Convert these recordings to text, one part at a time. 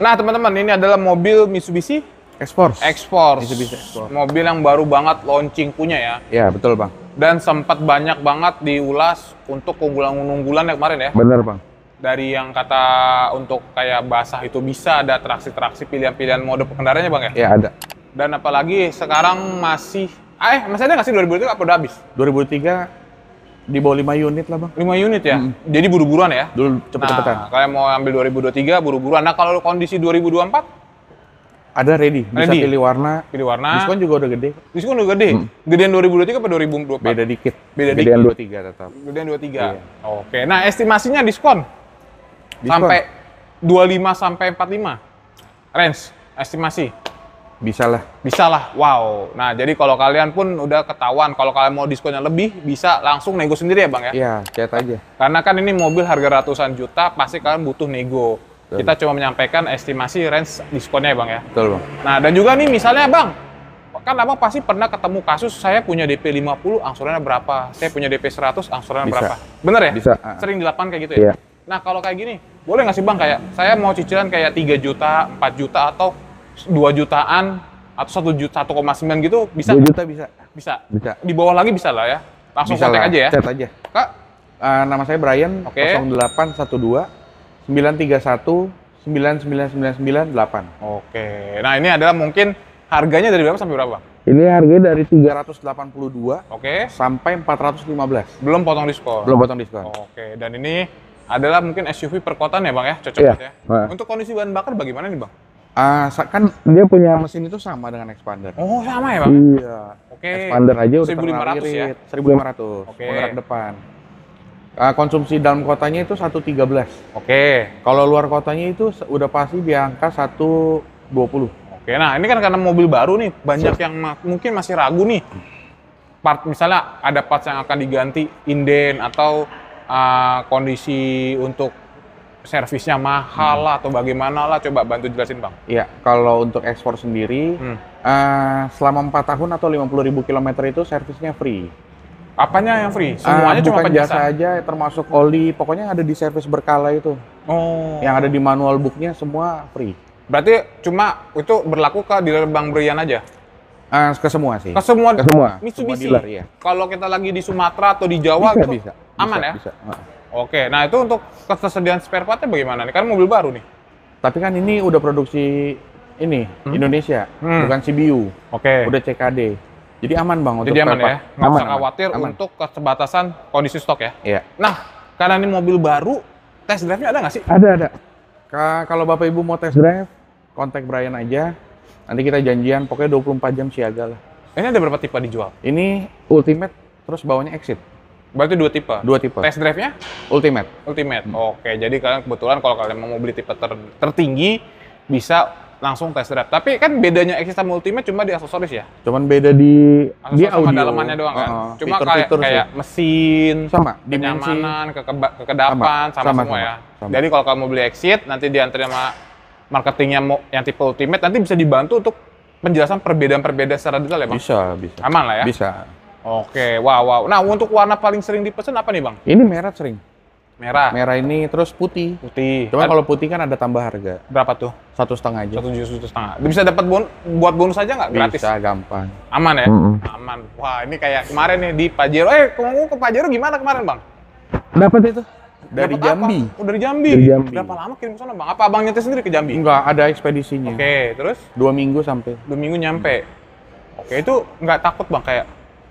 Nah, teman-teman, ini adalah mobil Mitsubishi X-Force. Mitsubishi x Mobil yang baru banget launching punya ya. Ya betul, Bang. Dan sempat banyak banget diulas untuk keunggulan-unggulan ya kemarin ya. Benar, Bang. Dari yang kata untuk kayak basah itu bisa ada traksi-traksi pilihan-pilihan mode pengendaranya, Bang ya? Iya, ada. Dan apalagi sekarang masih eh masih ada nggak sih 2003 apa udah habis? 2003 di bawah 5 unit lah bang. 5 unit ya? Hmm. Jadi buru-buruan ya? Dulu cepet-cepetan. Nah, kalian mau ambil 2023 buru-buruan. Nah kalau kondisi 2024? Ada ready, bisa ready. pilih warna. Pilih warna. Diskon juga udah gede. Diskon udah gede? Hmm. Gedean 2023 apa 2024? Beda dikit. Beda dikit? Gedean 23 tetap. Gedean 23. Iya. Oke, okay. nah estimasinya diskon? diskon. Sampai 25 sampai 45. Range, estimasi. Bisa lah. Bisa lah, wow. Nah, jadi kalau kalian pun udah ketahuan, kalau kalian mau diskonnya lebih, bisa langsung nego sendiri ya Bang ya? Iya, chat aja. Karena kan ini mobil harga ratusan juta, pasti kalian butuh nego. Betul. Kita cuma menyampaikan estimasi range diskonnya ya Bang ya? Betul Bang. Nah, dan juga nih misalnya Bang, kan Abang pasti pernah ketemu kasus, saya punya DP 50, angsurannya berapa? Saya punya DP 100, angsurannya bisa. berapa? Bener ya? Bisa. Ah. Sering delapan kayak gitu ya? Iya. Nah, kalau kayak gini, boleh nggak sih Bang kayak, saya mau cicilan kayak 3 juta, 4 juta, atau 2 jutaan atau satu juta satu koma sembilan gitu bisa 2 juta bisa bisa bisa di bawah lagi bisa lah ya langsung bisa kontak lah. aja ya chat aja kak uh, nama saya Brian oke okay. sembilan sembilan delapan oke nah ini adalah mungkin harganya dari berapa sampai berapa ini harga dari tiga ratus delapan puluh dua oke okay. sampai belas belum potong diskon belum potong diskon oke dan ini adalah mungkin SUV perkotaan ya bang ya cocok iya. ya. Untuk kondisi bahan bakar bagaimana nih bang? Uh, kan dia punya mesin itu sama dengan expander. Oh, sama ya, Bang? Iya. Oke. Okay. Expander aja udah 1500 ya. 1500 okay. penggerak depan. Uh, konsumsi dalam kotanya itu 113. Oke. Okay. Kalau luar kotanya itu udah pasti di angka 120. Oke. Okay. Nah, ini kan karena mobil baru nih, banyak yang ma mungkin masih ragu nih. Part misalnya ada part yang akan diganti inden atau uh, kondisi untuk servisnya mahal hmm. lah atau bagaimana lah coba bantu jelasin bang. Iya, kalau untuk ekspor sendiri hmm. uh, selama 4 tahun atau 50 ribu kilometer itu servisnya free. Apanya yang free? Eh, Semuanya uh, cuma bukan penjelasan. jasa aja, termasuk oli, pokoknya ada di servis berkala itu. Oh. Yang ada di manual booknya semua free. Berarti cuma itu berlaku ke dealer Bang Brian aja? Uh, ke semua sih. Ke semua. Ke semua. Mitsubishi. Semua dealer, iya. Kalau kita lagi di Sumatera atau di Jawa bisa, gitu, bisa. aman bisa, ya? Bisa. Oke, nah itu untuk ketersediaan spare partnya bagaimana nih? Kan mobil baru nih. Tapi kan ini udah produksi ini hmm? Indonesia, hmm. bukan CBU. Oke. Okay. Udah CKD. Jadi aman bang untuk Jadi aman ya. Nggak aman, usah khawatir aman. untuk kesebatasan kondisi stok ya. Iya. Nah, karena ini mobil baru, test drive-nya ada nggak sih? Ada ada. Ka kalau bapak ibu mau test drive, kontak Brian aja. Nanti kita janjian, pokoknya 24 jam siaga lah. Ini ada berapa tipe dijual? Ini Ultimate, terus bawahnya Exit. Berarti dua tipe? Dua tipe. Test drive-nya? Ultimate. Ultimate. Hmm. Oke, jadi kalian kebetulan kalau kalian mau beli tipe ter tertinggi bisa langsung test drive. Tapi kan bedanya sama Ultimate cuma di aksesoris ya? Cuman beda di aksesoris di audio. dalamannya doang kan. Uh, cuma fitur -fitur kayak, kayak mesin, sama, kenyamanan, ke kedapan sama, sama, sama semua sama, ya. Sama. Jadi kalau kamu mau beli Exit nanti diantri sama marketingnya yang tipe Ultimate nanti bisa dibantu untuk penjelasan perbedaan-perbedaan secara detail ya, Bang? Bisa, bisa. Aman lah ya? Bisa. Oke, wow, wow. Nah, untuk warna paling sering dipesan apa nih, Bang? Ini merah sering. Merah. Merah ini terus putih. Putih. Cuma kalau putih kan ada tambah harga. Berapa tuh? Satu setengah aja. Satu juta setengah. Bisa dapat bon buat bonus aja nggak? Gratis. Bisa, gampang. Aman ya? Mm hmm Aman. Wah, ini kayak kemarin nih di Pajero. Eh, kamu ke Pajero gimana kemarin, Bang? Dapat itu. Dari Dapet Jambi. Oh, dari Jambi. Dari Jambi. Berapa lama kirim ke sana, Bang? Apa Abang nyetir sendiri ke Jambi? Enggak, ada ekspedisinya. Oke, terus? Dua minggu sampai. Dua minggu nyampe. Hmm. Oke, itu nggak takut, Bang, kayak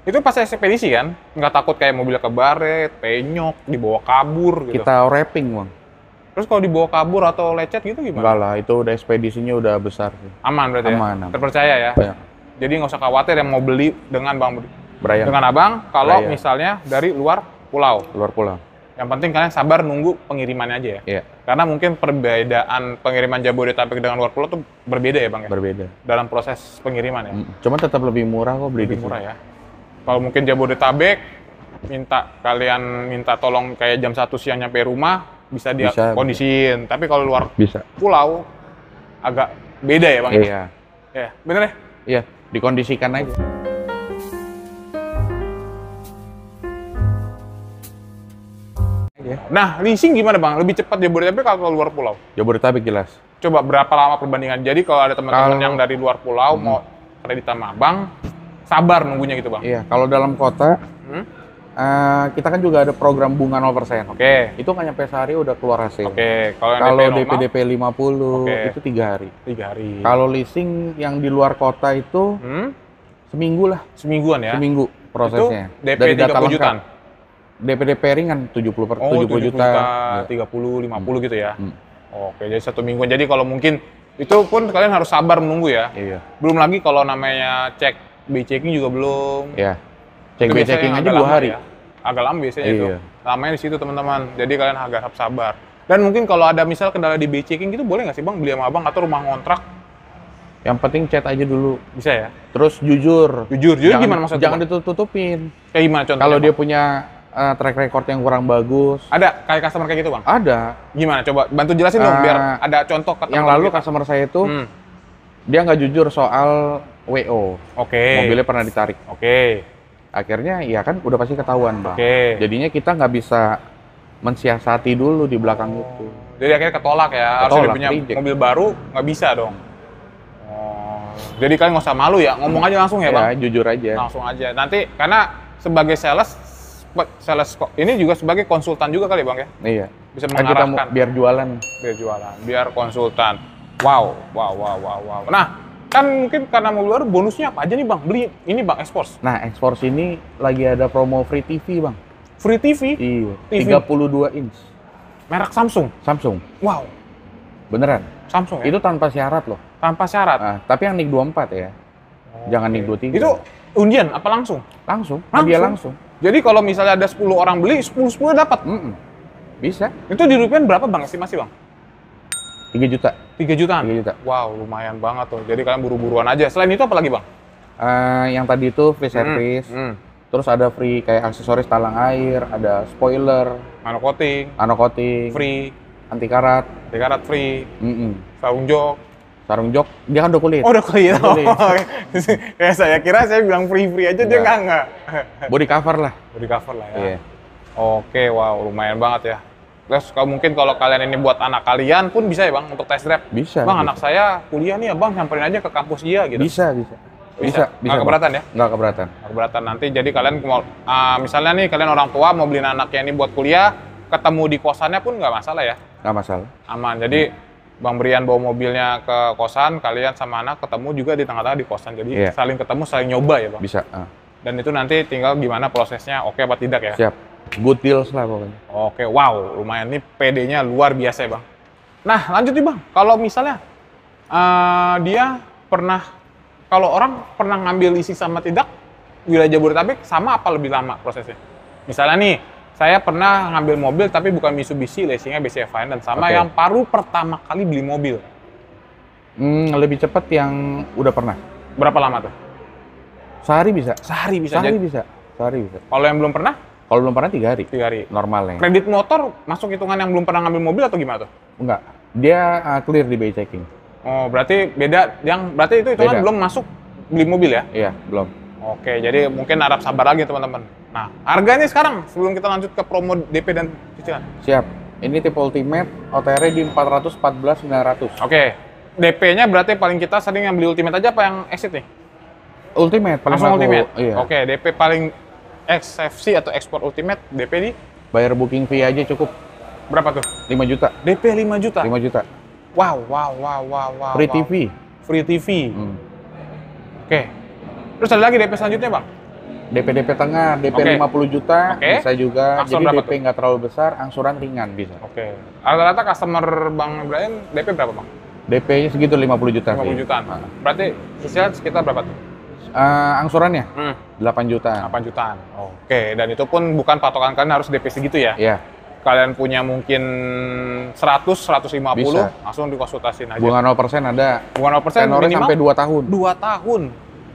itu pas ekspedisi kan nggak takut kayak mobilnya kebaret penyok dibawa kabur gitu kita wrapping bang terus kalau dibawa kabur atau lecet gitu gimana enggak lah itu udah ekspedisinya udah besar sih. aman berarti ya? aman, ya? aman. terpercaya ya, Banyak. jadi nggak usah khawatir yang mau beli dengan bang Brian. dengan abang kalau Brian. misalnya dari luar pulau luar pulau yang penting kalian sabar nunggu pengirimannya aja ya. Yeah. Karena mungkin perbedaan pengiriman Jabodetabek dengan luar pulau tuh berbeda ya bang ya. Berbeda. Dalam proses pengiriman ya. Cuman tetap lebih murah kok beli lebih di murah ya kalau mungkin Jabodetabek minta kalian minta tolong kayak jam satu siang nyampe rumah bisa dia bisa, kondisiin bisa. tapi kalau luar bisa. pulau agak beda ya bang iya ya bener ya iya dikondisikan aja Nah, leasing gimana bang? Lebih cepat Jabodetabek kalau luar pulau? Jabodetabek jelas. Coba berapa lama perbandingan? Jadi kalau ada teman-teman yang dari luar pulau hmm. mau kredit sama bang sabar nunggunya gitu bang. Iya, kalau dalam kota hmm? uh, kita kan juga ada program bunga 0%. Oke. Okay. Itu kan nyampe sehari udah keluar hasil. Oke. Okay. Kalau DP DP 50 okay. itu tiga hari. Tiga hari. Kalau leasing yang di luar kota itu hmm? seminggu lah. Semingguan ya? Seminggu prosesnya. Itu DP Dari 30 data jutaan. Dpdp DP DP ringan 70 per oh, 70, 70 juta, iya. tiga 30 50 hmm. gitu ya. Hmm. Oke, jadi satu mingguan. Jadi kalau mungkin itu pun kalian harus sabar menunggu ya. Iya. Belum lagi kalau namanya cek bi checking juga belum. Ya. Cek bi checking aja dua hari. Ya. Agak lama biasanya iya. itu. Lamanya di situ teman-teman. Jadi kalian agak harus sabar. Dan mungkin kalau ada misal kendala di bi checking gitu boleh nggak sih bang beli sama abang atau rumah ngontrak? Yang penting chat aja dulu. Bisa ya. Terus jujur. Jujur. Jujur jangan, gimana maksudnya? Jangan ditutupin. Kayak gimana contohnya? Kalau dia punya uh, track record yang kurang bagus. Ada kayak customer kayak gitu, Bang? Ada. Gimana? Coba bantu jelasin uh, dong biar eh, ada contoh Yang lalu kita. customer saya itu hmm. dia nggak jujur soal WO. Oke. Okay. Mobilnya pernah ditarik. Oke. Okay. Akhirnya ya kan udah pasti ketahuan, Bang. Oke. Okay. Jadinya kita nggak bisa mensiasati dulu di belakang oh. itu. Jadi akhirnya ketolak ya. Ketolak, Harus punya reject. mobil baru nggak bisa dong. Oh. Jadi kalian nggak usah malu ya, ngomong aja langsung ya, ya Bang. Ya, jujur aja. Langsung aja. Nanti karena sebagai sales sales ini juga sebagai konsultan juga kali, Bang ya. Iya. Bisa kan mengarahkan. kita biar jualan. Biar jualan, biar konsultan. Wow, wow, wow, wow, wow. Nah, kan mungkin karena mau luar bonusnya apa aja nih bang beli ini bang ekspor nah ekspor ini lagi ada promo free TV bang free TV iya puluh dua inch merek Samsung Samsung wow beneran Samsung ya? itu tanpa syarat loh tanpa syarat nah, tapi yang nik empat ya okay. Oh, jangan nik tiga itu undian apa langsung langsung langsung, dia langsung. jadi kalau misalnya ada sepuluh orang beli sepuluh sepuluh dapat mm -mm. bisa itu dirupiahin berapa bang masih bang 3 juta 3 jutaan? 3 juta. Wow, lumayan banget tuh. Jadi kalian buru-buruan aja. Selain itu apa lagi, Bang? Uh, yang tadi itu free hmm, service. Hmm, hmm. Terus ada free kayak aksesoris talang air, ada spoiler, anokoting coating, free, anti karat, anti karat free, mm -mm. sarung jok, sarung jok, dia kan udah kulit. Oh, udah kulit. Oh, kulit. ya saya kira saya bilang free free aja enggak. dia enggak enggak. Body cover lah. Body cover lah ya. Yeah. Oke, wow, lumayan banget ya. Terus kalau mungkin kalau kalian ini buat anak kalian pun bisa ya bang untuk test drive. Bisa. Bang bisa. anak saya kuliah nih ya bang, nyamperin aja ke kampus dia gitu. Bisa bisa. Bisa, bisa. Nggak keberatan ya? Nggak keberatan. Nggak keberatan. Nanti jadi kalian mau, uh, misalnya nih kalian orang tua mau beliin anaknya ini buat kuliah, ketemu di kosannya pun nggak masalah ya? Nggak masalah. Aman. Jadi hmm. Bang Brian bawa mobilnya ke kosan, kalian sama anak ketemu juga di tengah-tengah di kosan. Jadi yeah. saling ketemu, saling nyoba ya bang? Bisa. Uh. Dan itu nanti tinggal gimana prosesnya, oke okay apa tidak ya? Siap good deals lah pokoknya. Oke, wow, lumayan nih PD-nya luar biasa ya bang. Nah lanjut nih bang, kalau misalnya uh, dia pernah, kalau orang pernah ngambil isi sama tidak, wilayah Jabodetabek sama apa lebih lama prosesnya? Misalnya nih, saya pernah ngambil mobil tapi bukan Mitsubishi, leasingnya BCA dan sama okay. yang paru pertama kali beli mobil. Hmm, lebih cepat yang udah pernah. Berapa lama tuh? Sehari bisa. Sehari bisa. Sehari jadi. bisa. Sehari bisa. Kalau yang belum pernah? Kalau belum pernah tiga hari. Tiga hari. Normalnya. Kredit motor masuk hitungan yang belum pernah ngambil mobil atau gimana tuh? Enggak. Dia uh, clear di BI checking. Oh, berarti beda yang berarti itu hitungan beda. belum masuk beli mobil ya? Iya, belum. Oke, jadi mungkin harap sabar lagi teman-teman. Nah, harganya sekarang sebelum kita lanjut ke promo DP dan cicilan. Siap. Ini tipe Ultimate, OTR di 414.900. Oke. DP-nya berarti paling kita sering yang beli Ultimate aja apa yang exit nih? Ultimate paling Langsung Ultimate. Iya. Oke, DP paling XFC atau Export Ultimate DP di bayar booking fee aja cukup berapa tuh 5 juta DP 5 juta 5 juta wow wow wow wow wow free TV free TV hmm. oke okay. terus ada lagi DP selanjutnya bang DP DP tengah DP okay. 50 juta okay. bisa juga Aksuran jadi DP nggak terlalu besar angsuran ringan bisa oke okay. rata-rata customer bang Brian DP berapa bang DP-nya segitu 50 juta 50 sih. jutaan. Ah. Berarti sisanya sekitar berapa tuh? uh, eh, angsurannya hmm. 8 jutaan. 8 jutaan. Oke, okay. dan itu pun bukan patokan kalian harus DP segitu ya. Iya. Yeah. Kalian punya mungkin 100, 150, Bisa. langsung dikonsultasiin aja. Bunga 0% ada. Bunga 0% Tenornya minimal sampai 2 tahun. 2 tahun.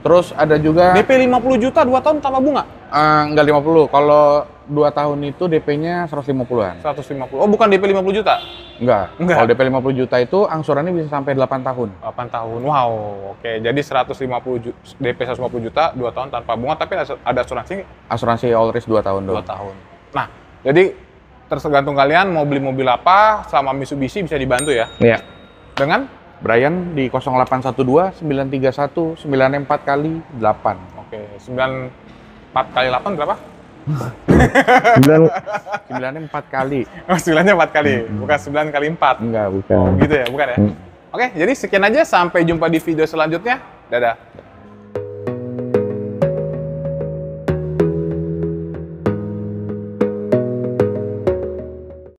Terus ada juga DP 50 juta 2 tahun tambah bunga? Uh, enggak 50. Kalau 2 tahun itu DP-nya 150-an. 150. Oh, bukan DP 50 juta? Enggak. Enggak. Kalau DP 50 juta itu angsurannya bisa sampai 8 tahun. 8 tahun. Wow. Oke. Jadi 150 juta, DP 150 juta 2 tahun tanpa bunga tapi ada asuransi asuransi all risk 2 tahun 2 tahun. Nah, jadi tergantung kalian mau beli mobil apa sama Mitsubishi bisa dibantu ya. Iya. Dengan Brian di 0812 931 94 kali 8. Oke, 94 kali 8 berapa? sembilan sembilannya empat kali oh sembilannya empat kali bukan sembilan kali empat enggak bukan oh, gitu ya bukan ya hmm. oke jadi sekian aja sampai jumpa di video selanjutnya dadah